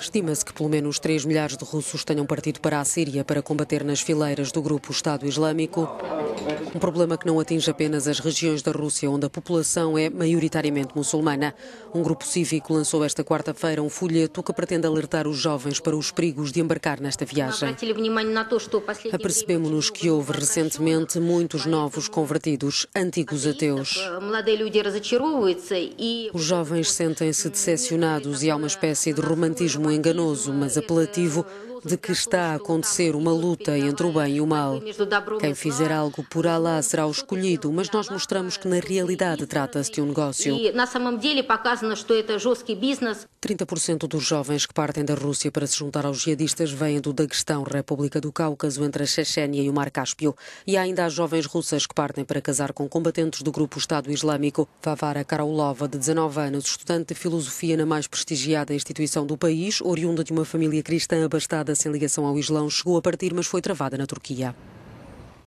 Estima-se que pelo menos 3 milhares de russos tenham partido para a Síria para combater nas fileiras do grupo Estado Islâmico. Um problema que não atinge apenas as regiões da Rússia onde a população é maioritariamente muçulmana. Um grupo cívico lançou esta quarta-feira um folheto que pretende alertar os jovens para os perigos de embarcar nesta viagem. Apercebemos-nos que houve recentemente muitos novos convertidos, antigos ateus. Os jovens sentem-se decepcionados e há uma espécie de romantismo enganoso, mas apelativo de que está a acontecer uma luta entre o bem e o mal. Quem fizer algo por Allah será o escolhido, mas nós mostramos que na realidade trata-se de um negócio. 30% dos jovens que partem da Rússia para se juntar aos jihadistas vêm do Daguestão, República do Cáucaso, entre a Chechênia e o Mar Cáspio. E ainda há jovens russas que partem para casar com combatentes do grupo Estado Islâmico. Vavara Karaulova, de 19 anos, estudante de filosofia na mais prestigiada instituição do país, oriunda de uma família cristã abastada sem ligação ao Islão chegou a partir, mas foi travada na Turquia.